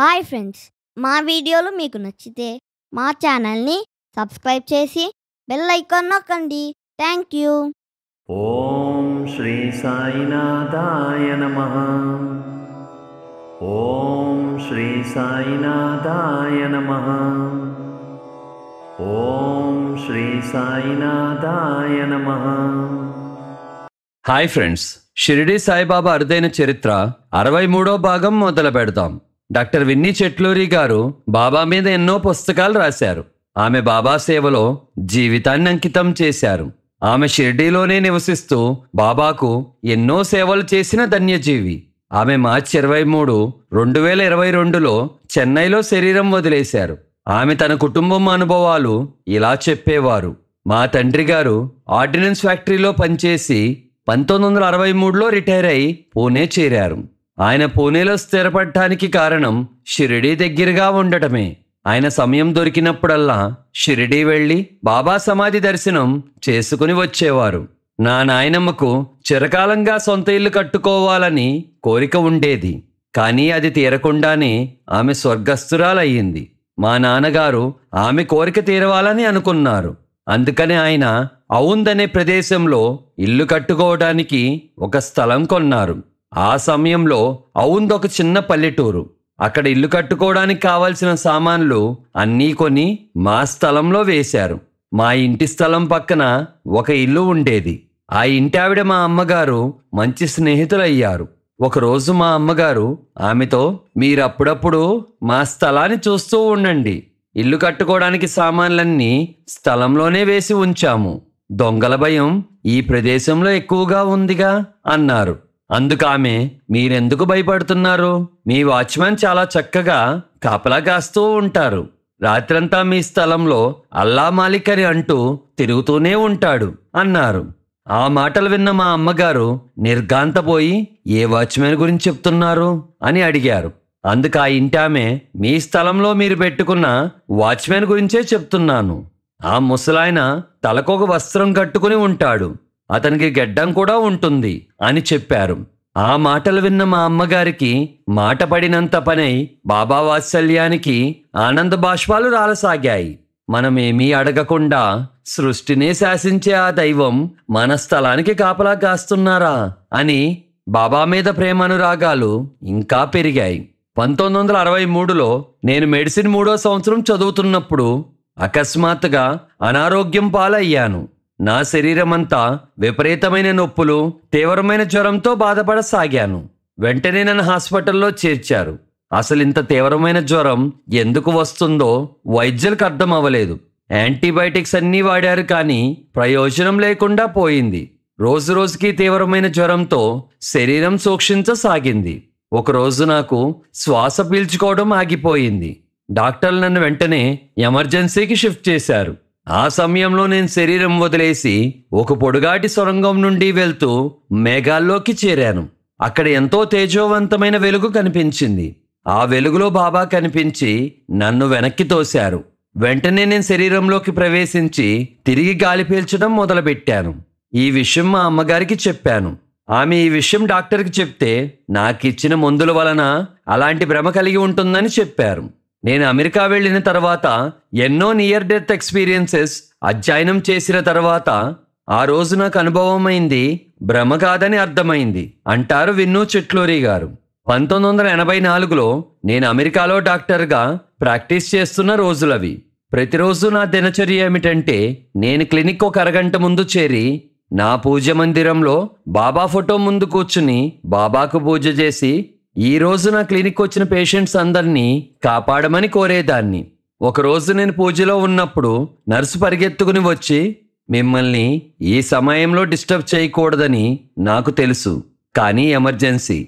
hi friends మా వీడియోలు మీకు నచ్చితే మా ఛానల్ని సబ్స్క్రైబ్ చేసి బెల్ ఐకాన్ నొక్కండి థ్యాంక్ యూ ఓం శ్రీ సాయినాథాయ నమ ఓం శ్రీ సాయినాథాయ నమ ఓం శ్రీ సాయినాథాయ నమ హాయ్ ఫ్రెండ్స్ షిరిడి సాయిబాబా అరుదైన చరిత్ర అరవై మూడో భాగం మొదలు పెడతాం డాక్టర్ విన్నీ చెట్లూరి గారు బాబా మీద ఎన్నో పుస్తకాలు రాశారు ఆమె బాబా సేవలో జీవితాన్ని అంకితం చేశారు ఆమె షిర్డీలోనే నివసిస్తూ బాబాకు ఎన్నో సేవలు చేసిన ధన్యజీవి ఆమె మార్చి ఇరవై మూడు రెండు వేల ఇరవై రెండులో చెన్నైలో శరీరం వదిలేశారు ఆమె తన కుటుంబం అనుభవాలు ఇలా చెప్పేవారు మా తండ్రి గారు ఆర్డినెన్స్ ఫ్యాక్టరీలో పనిచేసి పంతొమ్మిది వందల అరవై మూడులో రిటైర్ అయి పూణే చేరారు ఆయన పూణేలో స్థిరపడటానికి కారణం షిరిడీ దగ్గరగా ఉండటమే ఆయన సమయం దొరికినప్పుడల్లా షిరిడీ వెళ్ళి బాబా సమాధి దర్శనం చేసుకుని వచ్చేవారు నా నాయనమ్మకు చిరకాలంగా సొంత ఇల్లు కట్టుకోవాలని కోరిక ఉండేది కానీ అది తీరకుండానే ఆమె స్వర్గస్థురాలయ్యింది మా నాన్నగారు ఆమె కోరిక తీరవాలని అనుకున్నారు అందుకని ఆయన అవుందనే ప్రదేశంలో ఇల్లు కట్టుకోవడానికి ఒక స్థలం కొన్నారు ఆ సమయంలో అవుందొక చిన్న పల్లెటూరు అక్కడ ఇల్లు కట్టుకోవడానికి కావలసిన సామాన్లు అన్నీ కొని మా స్థలంలో వేశారు మా ఇంటి స్థలం పక్కన ఒక ఇల్లు ఉండేది ఆ ఇంటి ఆవిడ మా అమ్మగారు మంచి స్నేహితులయ్యారు ఒకరోజు మా అమ్మగారు ఆమెతో మీరప్పుడప్పుడు మా స్థలాన్ని చూస్తూ ఉండండి ఇల్లు కట్టుకోవడానికి సామాన్లన్నీ స్థలంలోనే వేసి ఉంచాము దొంగల భయం ఈ ప్రదేశంలో ఎక్కువగా ఉందిగా అన్నారు అందుకు ఆమె మీరెందుకు భయపడుతున్నారు మీ వాచ్మెన్ చాలా చక్కగా కాపలా కాస్తూ ఉంటారు రాత్రంతా మీ స్థలంలో అల్లా మాలిక్ అని అంటూ తిరుగుతూనే ఉంటాడు అన్నారు ఆ మాటలు విన్న మా అమ్మగారు నిర్గాంతపోయి ఏ వాచ్మెన్ గురించి చెప్తున్నారు అని అడిగారు అందుకు ఆ ఇంటామె మీ స్థలంలో మీరు పెట్టుకున్న వాచ్మెన్ గురించే చెప్తున్నాను ఆ ముసలాయన తలకొక వస్త్రం కట్టుకుని ఉంటాడు అతనికి గెడ్డం కూడా ఉంటుంది అని చెప్పారు ఆ మాటలు విన్న మా అమ్మగారికి మాట పడినంత పనై బాబా వాత్సల్యానికి ఆనంద బాష్పాలు రాలసాగాయి మనమేమీ అడగకుండా సృష్టినే శాసించే ఆ దైవం మన స్థలానికి కాపలా కాస్తున్నారా అని బాబా మీద ప్రేమానురాగాలు ఇంకా పెరిగాయి పంతొమ్మిది వందల అరవై మూడులో నేను మెడిసిన్ మూడో సంవత్సరం చదువుతున్నప్పుడు అకస్మాత్తుగా అనారోగ్యం పాలయ్యాను నా శరీరమంతా విపరీతమైన నొప్పులు తీవ్రమైన జ్వరంతో బాధపడసాగాను వెంటనే నన్ను హాస్పిటల్లో చేర్చారు అసలు ఇంత తీవ్రమైన జ్వరం ఎందుకు వస్తుందో వైద్యులకు అర్థం అవ్వలేదు యాంటీబయాటిక్స్ అన్నీ వాడారు కానీ ప్రయోజనం లేకుండా పోయింది రోజు రోజుకి తీవ్రమైన జ్వరంతో శరీరం సూక్షించసాగింది ఒకరోజు నాకు శ్వాస పీల్చుకోవడం ఆగిపోయింది డాక్టర్లు నన్ను వెంటనే ఎమర్జెన్సీకి షిఫ్ట్ చేశారు ఆ సమయంలో నేను శరీరం వదిలేసి ఒక పొడుగాటి సొరంగం నుండి వెళ్తూ మేఘాల్లోకి చేరాను అక్కడ ఎంతో తేజోవంతమైన వెలుగు కనిపించింది ఆ వెలుగులో బాబా కనిపించి నన్ను వెనక్కి తోశారు వెంటనే నేను శరీరంలోకి ప్రవేశించి తిరిగి గాలి పీల్చడం మొదలుపెట్టాను ఈ విషయం మా అమ్మగారికి చెప్పాను ఆమె ఈ విషయం డాక్టర్కి చెప్తే నాకిచ్చిన మందుల వలన అలాంటి భ్రమ కలిగి ఉంటుందని చెప్పారు నేను అమెరికా వెళ్ళిన తర్వాత ఎన్నో నియర్ డెత్ ఎక్స్పీరియన్సెస్ అధ్యయనం చేసిన తర్వాత ఆ రోజు నాకు అనుభవమైంది భ్రమ కాదని అర్థమైంది అంటారు విన్నూ చిట్లోరి గారు పంతొమ్మిది వందల ఎనభై నాలుగులో నేను అమెరికాలో డాక్టర్గా ప్రాక్టీస్ చేస్తున్న రోజులవి ప్రతిరోజు నా దినచర్య ఏమిటంటే నేను క్లినిక్ ఒక అరగంట ముందు చేరి నా పూజ మందిరంలో బాబా ఫోటో ముందు కూర్చుని బాబాకు పూజ చేసి ఈ రోజు నా క్లినిక్ వచ్చిన పేషెంట్స్ అందరినీ కాపాడమని కోరేదాన్ని ఒకరోజు నేను పూజలో ఉన్నప్పుడు నర్సు పరిగెత్తుకుని వచ్చి మిమ్మల్ని ఈ సమయంలో డిస్టర్బ్ చేయకూడదని నాకు తెలుసు కానీ ఎమర్జెన్సీ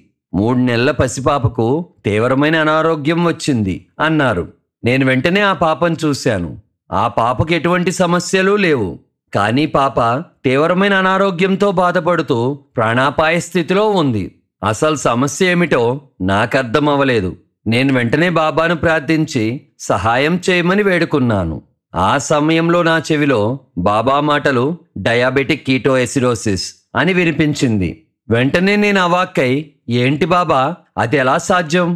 మూడు నెలల పసిపాపకు తీవ్రమైన అనారోగ్యం వచ్చింది అన్నారు నేను వెంటనే ఆ పాపను చూశాను ఆ పాపకు ఎటువంటి సమస్యలు లేవు కానీ పాప తీవ్రమైన అనారోగ్యంతో బాధపడుతూ ప్రాణాపాయ స్థితిలో ఉంది అసలు సమస్య ఏమిటో నాకు అవ్వలేదు నేను వెంటనే బాబాను ప్రార్థించి సహాయం చేయమని వేడుకున్నాను ఆ సమయంలో నా చెవిలో బాబా మాటలు డయాబెటిక్ కీటోఎసిరోసిస్ అని వినిపించింది వెంటనే నేను అవాక్కై ఏంటి బాబా అది ఎలా సాధ్యం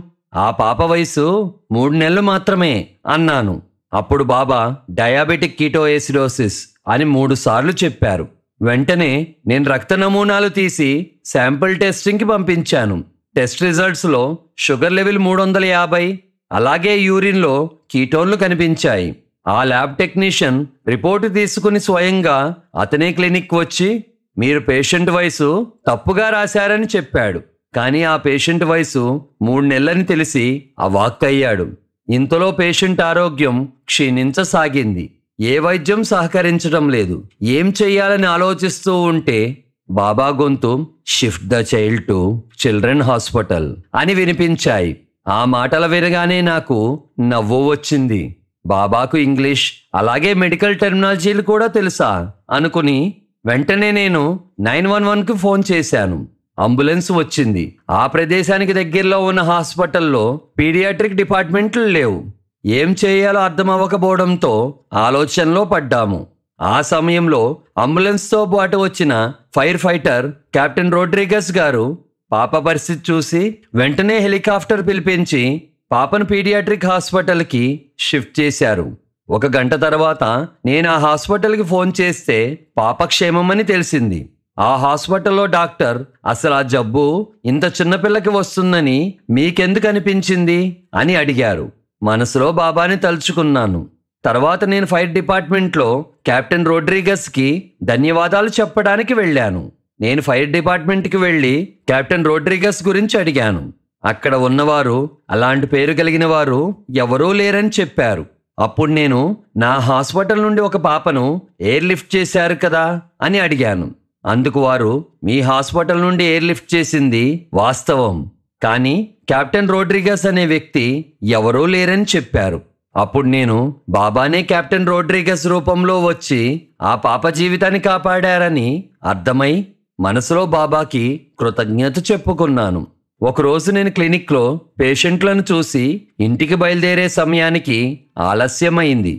ఆ పాప వయసు మూడు నెలలు మాత్రమే అన్నాను అప్పుడు బాబా డయాబెటిక్ కీటోఎసిరోసిస్ అని మూడుసార్లు చెప్పారు వెంటనే నేను రక్త నమూనాలు తీసి శాంపుల్ టెస్టింగ్కి పంపించాను టెస్ట్ రిజల్ట్స్లో షుగర్ లెవెల్ మూడు వందల యాభై అలాగే యూరిన్లో కీటోన్లు కనిపించాయి ఆ ల్యాబ్ టెక్నీషియన్ రిపోర్టు తీసుకుని స్వయంగా అతనే క్లినిక్ వచ్చి మీరు పేషెంట్ వయసు తప్పుగా రాశారని చెప్పాడు కానీ ఆ పేషెంట్ వయసు మూడు నెలలని తెలిసి అవాక్కయ్యాడు ఇంతలో పేషెంట్ ఆరోగ్యం క్షీణించసాగింది ఏ వైద్యం సహకరించడం లేదు ఏం చేయాలని ఆలోచిస్తూ ఉంటే బాబా గొంతు shift the child to children hospital అని వినిపించాయి ఆ మాటలు వినగానే నాకు నవ్వు వచ్చింది బాబాకు ఇంగ్లీష్ అలాగే మెడికల్ టెర్మినాలజీలు కూడా తెలుసా అనుకుని వెంటనే నేను నైన్ వన్ వన్కి ఫోన్ చేశాను అంబులెన్స్ వచ్చింది ఆ ప్రదేశానికి దగ్గరలో ఉన్న హాస్పిటల్లో పీడియాట్రిక్ డిపార్ట్మెంట్లు లేవు ఏం చేయాలో అర్థమవ్వకపోవడంతో ఆలోచనలో పడ్డాము ఆ సమయంలో అంబులెన్స్తో పాటు వచ్చిన ఫైర్ ఫైటర్ కెప్టెన్ రోడ్రిగస్ గారు పాప పరిస్థితి చూసి వెంటనే హెలికాప్టర్ పిలిపించి పాపను పీడియాట్రిక్ హాస్పిటల్కి షిఫ్ట్ చేశారు ఒక గంట తర్వాత నేను ఆ హాస్పిటల్కి ఫోన్ చేస్తే పాప క్షేమమని తెలిసింది ఆ హాస్పిటల్లో డాక్టర్ అసలు ఆ జబ్బు ఇంత చిన్నపిల్లకి వస్తుందని మీకెందుకు అనిపించింది అని అడిగారు మనసులో బాబాని తలుచుకున్నాను తర్వాత నేను ఫైర్ డిపార్ట్మెంట్లో కెప్టెన్ రోడ్రిగస్కి ధన్యవాదాలు చెప్పడానికి వెళ్ళాను నేను ఫైర్ డిపార్ట్మెంట్కి వెళ్ళి కెప్టెన్ రోడ్రిగస్ గురించి అడిగాను అక్కడ ఉన్నవారు అలాంటి పేరు కలిగిన వారు ఎవరూ లేరని చెప్పారు అప్పుడు నేను నా హాస్పిటల్ నుండి ఒక పాపను ఎయిర్ లిఫ్ట్ చేశారు కదా అని అడిగాను అందుకు వారు మీ హాస్పిటల్ నుండి ఎయిర్ లిఫ్ట్ చేసింది వాస్తవం కానీ కెప్టెన్ రోడ్రిగస్ అనే వ్యక్తి ఎవరూ లేరని చెప్పారు అప్పుడు నేను బాబానే కెప్టెన్ రోడ్రిగస్ రూపంలో వచ్చి ఆ పాప జీవితాన్ని కాపాడారని అర్థమై మనసులో బాబాకి కృతజ్ఞత చెప్పుకున్నాను ఒకరోజు నేను క్లినిక్లో పేషెంట్లను చూసి ఇంటికి బయలుదేరే సమయానికి ఆలస్యమైంది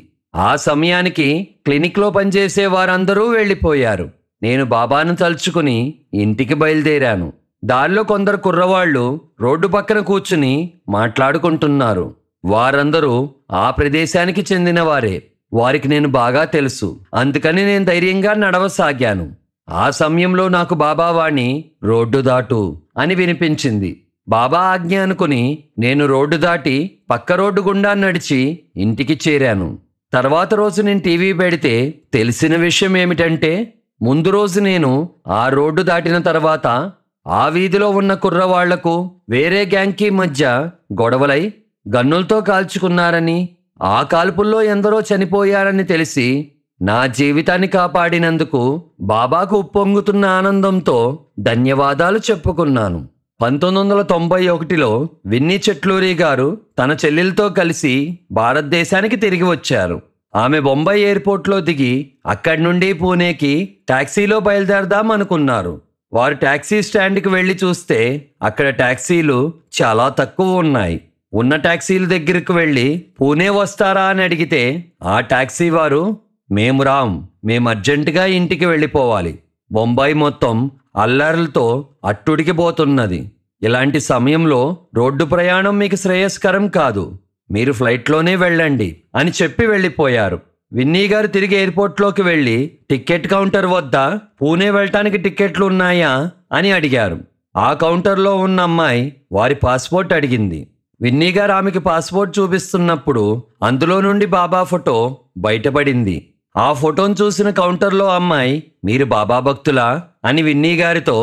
ఆ సమయానికి క్లినిక్లో పనిచేసే వారందరూ వెళ్ళిపోయారు నేను బాబాను తలుచుకుని ఇంటికి బయలుదేరాను దారిలో కొందరు కుర్రవాళ్ళు రోడ్డు పక్కన కూర్చుని మాట్లాడుకుంటున్నారు వారందరూ ఆ ప్రదేశానికి చెందినవారే వారికి నేను బాగా తెలుసు అందుకని నేను ధైర్యంగా నడవసాగాను ఆ సమయంలో నాకు బాబావాణి రోడ్డు దాటు అని వినిపించింది బాబా ఆజ్ఞ అనుకుని నేను రోడ్డు దాటి పక్క రోడ్డు గుండా నడిచి ఇంటికి చేరాను తర్వాత రోజు నేను టీవీ పెడితే తెలిసిన విషయం ఏమిటంటే ముందు రోజు నేను ఆ రోడ్డు దాటిన తర్వాత ఆ వీధిలో ఉన్న కుర్రవాళ్లకు వేరే గ్యాంగ్కి మధ్య గొడవలై గన్నులతో కాల్చుకున్నారని ఆ కాల్పుల్లో ఎందరో చనిపోయారని తెలిసి నా జీవితాన్ని కాపాడినందుకు బాబాకు ఉప్పొంగుతున్న ఆనందంతో ధన్యవాదాలు చెప్పుకున్నాను పంతొమ్మిది వందల తొంభై ఒకటిలో విన్నీ చెట్లూరి గారు తన చెల్లెలతో కలిసి భారతదేశానికి తిరిగి వచ్చారు ఆమె బొంబాయి ఎయిర్పోర్ట్లో దిగి అక్కడి నుండి పూణేకి ట్యాక్సీలో బయలుదేరదాం అనుకున్నారు వారు ట్యాక్సీ స్టాండ్కి వెళ్ళి చూస్తే అక్కడ ట్యాక్సీలు చాలా తక్కువ ఉన్నాయి ఉన్న ట్యాక్సీల దగ్గరకు వెళ్ళి పూణే వస్తారా అని అడిగితే ఆ ట్యాక్సీ వారు మేము రాం మేము అర్జెంటుగా ఇంటికి వెళ్ళిపోవాలి బొంబాయి మొత్తం అల్లర్లతో అట్టుడికి పోతున్నది ఇలాంటి సమయంలో రోడ్డు ప్రయాణం మీకు శ్రేయస్కరం కాదు మీరు ఫ్లైట్లోనే వెళ్ళండి అని చెప్పి వెళ్ళిపోయారు విన్నీ గారు తిరిగి ఎయిర్పోర్ట్లోకి వెళ్ళి టికెట్ కౌంటర్ వద్ద పూణే వెళ్ళటానికి టిక్కెట్లు ఉన్నాయా అని అడిగారు ఆ కౌంటర్లో ఉన్న అమ్మాయి వారి పాస్పోర్ట్ అడిగింది విన్నీ గారు ఆమెకి పాస్పోర్ట్ చూపిస్తున్నప్పుడు అందులో నుండి బాబా ఫోటో బయటపడింది ఆ ఫోటోను చూసిన కౌంటర్లో అమ్మాయి మీరు బాబా భక్తులా అని విన్నీ గారితో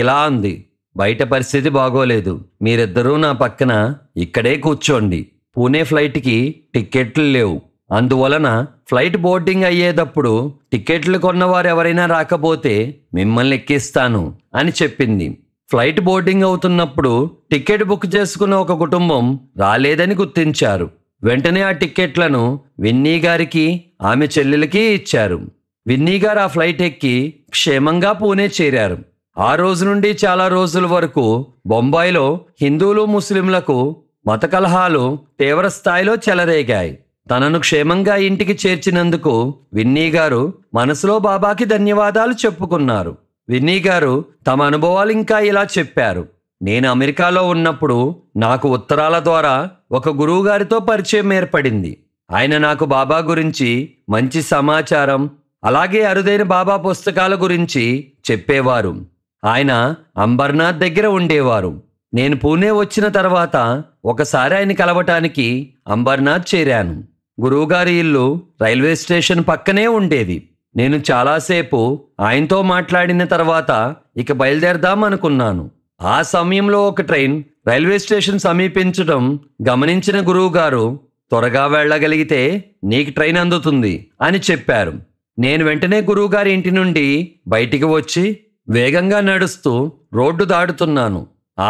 ఇలా అంది బయట పరిస్థితి బాగోలేదు మీరిద్దరూ నా పక్కన ఇక్కడే కూర్చోండి పూణే ఫ్లైట్కి టిక్కెట్లు లేవు అందువలన ఫ్లైట్ బోర్డింగ్ అయ్యేటప్పుడు టికెట్లు కొన్నవారు ఎవరైనా రాకపోతే మిమ్మల్ని ఎక్కిస్తాను అని చెప్పింది ఫ్లైట్ బోర్డింగ్ అవుతున్నప్పుడు టికెట్ బుక్ చేసుకున్న ఒక కుటుంబం రాలేదని గుర్తించారు వెంటనే ఆ టిక్కెట్లను విన్నీ గారికి ఆమె చెల్లెలకి ఇచ్చారు విన్నీ గారు ఆ ఫ్లైట్ ఎక్కి క్షేమంగా పూణే చేరారు ఆ రోజు నుండి చాలా రోజుల వరకు బొంబాయిలో హిందువులు ముస్లింలకు మత కలహాలు తీవ్ర స్థాయిలో చెలరేగాయి తనను క్షేమంగా ఇంటికి చేర్చినందుకు విన్నీ గారు మనసులో బాబాకి ధన్యవాదాలు చెప్పుకున్నారు విన్నీ గారు తమ అనుభవాలు ఇంకా ఇలా చెప్పారు నేను అమెరికాలో ఉన్నప్పుడు నాకు ఉత్తరాల ద్వారా ఒక గురువుగారితో పరిచయం ఏర్పడింది ఆయన నాకు బాబా గురించి మంచి సమాచారం అలాగే అరుదైన బాబా పుస్తకాల గురించి చెప్పేవారు ఆయన అంబర్నాథ్ దగ్గర ఉండేవారు నేను పూణే వచ్చిన తర్వాత ఒకసారి ఆయన కలవటానికి అంబర్నాథ్ చేరాను గురువుగారి ఇల్లు రైల్వే స్టేషన్ పక్కనే ఉండేది నేను చాలాసేపు ఆయనతో మాట్లాడిన తర్వాత ఇక బయలుదేరదాం అనుకున్నాను ఆ సమయంలో ఒక ట్రైన్ రైల్వే స్టేషన్ సమీపించడం గమనించిన గురువుగారు త్వరగా వెళ్ళగలిగితే నీకు ట్రైన్ అందుతుంది అని చెప్పారు నేను వెంటనే గురువుగారి ఇంటి నుండి బయటికి వచ్చి వేగంగా నడుస్తూ రోడ్డు దాడుతున్నాను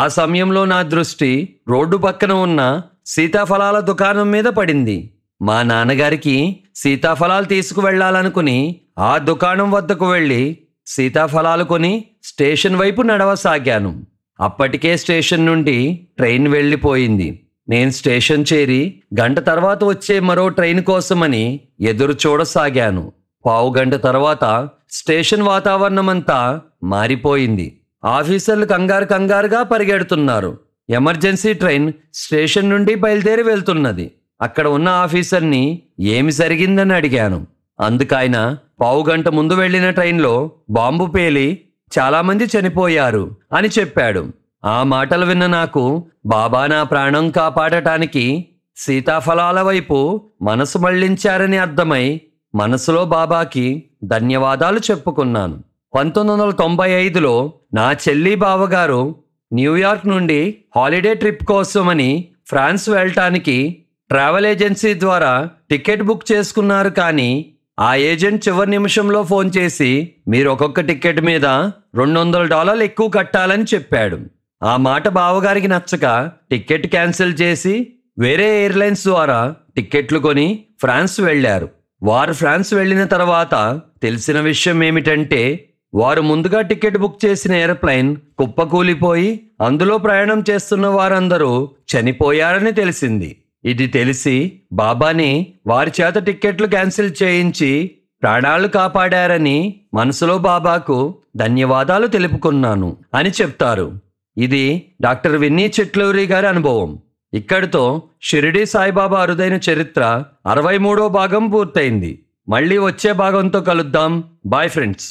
ఆ సమయంలో నా దృష్టి రోడ్డు పక్కన ఉన్న సీతాఫలాల దుకాణం మీద పడింది మా నాన్నగారికి సీతాఫలాలు తీసుకువెళ్లాలనుకుని ఆ దుకాణం వద్దకు వెళ్ళి సీతాఫలాలు కొని స్టేషన్ వైపు నడవసాగాను అప్పటికే స్టేషన్ నుండి ట్రైన్ వెళ్ళిపోయింది నేను స్టేషన్ చేరి గంట తర్వాత వచ్చే మరో ట్రైన్ కోసమని ఎదురు చూడసాగాను పావు గంట తర్వాత స్టేషన్ వాతావరణమంతా మారిపోయింది ఆఫీసర్లు కంగారు కంగారుగా పరిగెడుతున్నారు ఎమర్జెన్సీ ట్రైన్ స్టేషన్ నుండి బయలుదేరి వెళ్తున్నది అక్కడ ఉన్న ఆఫీసర్ని ఏమి జరిగిందని అడిగాను అందుకైన పావుగంట ముందు వెళ్లిన ట్రైన్లో బాంబు పేలి చాలామంది చనిపోయారు అని చెప్పాడు ఆ మాటలు విన్న నాకు బాబా నా ప్రాణం కాపాడటానికి సీతాఫలాల వైపు మనసు మళ్లించారని అర్థమై మనసులో బాబాకి ధన్యవాదాలు చెప్పుకున్నాను పంతొమ్మిది వందల తొంభై ఐదులో నా చెల్లి బావగారు న్యూయార్క్ నుండి హాలిడే ట్రిప్ కోసమని ఫ్రాన్స్ వెళ్ళటానికి ట్రావెల్ ఏజెన్సీ ద్వారా టికెట్ బుక్ చేసుకున్నారు కానీ ఆ ఏజెంట్ చివరి నిమిషంలో ఫోన్ చేసి మీరు ఒక్కొక్క టికెట్ మీద రెండు వందల డాలర్లు ఎక్కువ కట్టాలని చెప్పాడు ఆ మాట బావగారికి నచ్చక టికెట్ క్యాన్సిల్ చేసి వేరే ఎయిర్లైన్స్ ద్వారా టిక్కెట్లు కొని ఫ్రాన్స్ వెళ్ళారు వారు ఫ్రాన్స్ వెళ్ళిన తర్వాత తెలిసిన విషయం ఏమిటంటే వారు ముందుగా టికెట్ బుక్ చేసిన ఎయిర్ప్లైన్ కుప్పకూలిపోయి అందులో ప్రయాణం చేస్తున్న వారందరూ చనిపోయారని తెలిసింది ఇది తెలిసి బాబాని వారి చేత టిక్కెట్లు క్యాన్సిల్ చేయించి ప్రాణాలు కాపాడారని మనసులో బాబాకు ధన్యవాదాలు తెలుపుకున్నాను అని చెప్తారు ఇది డాక్టర్ విన్నీ చెట్లూరి గారి అనుభవం ఇక్కడితో షిరిడి సాయిబాబా అరుదైన చరిత్ర అరవై మూడో భాగం పూర్తయింది మళ్ళీ వచ్చే భాగంతో కలుద్దాం బాయ్ ఫ్రెండ్స్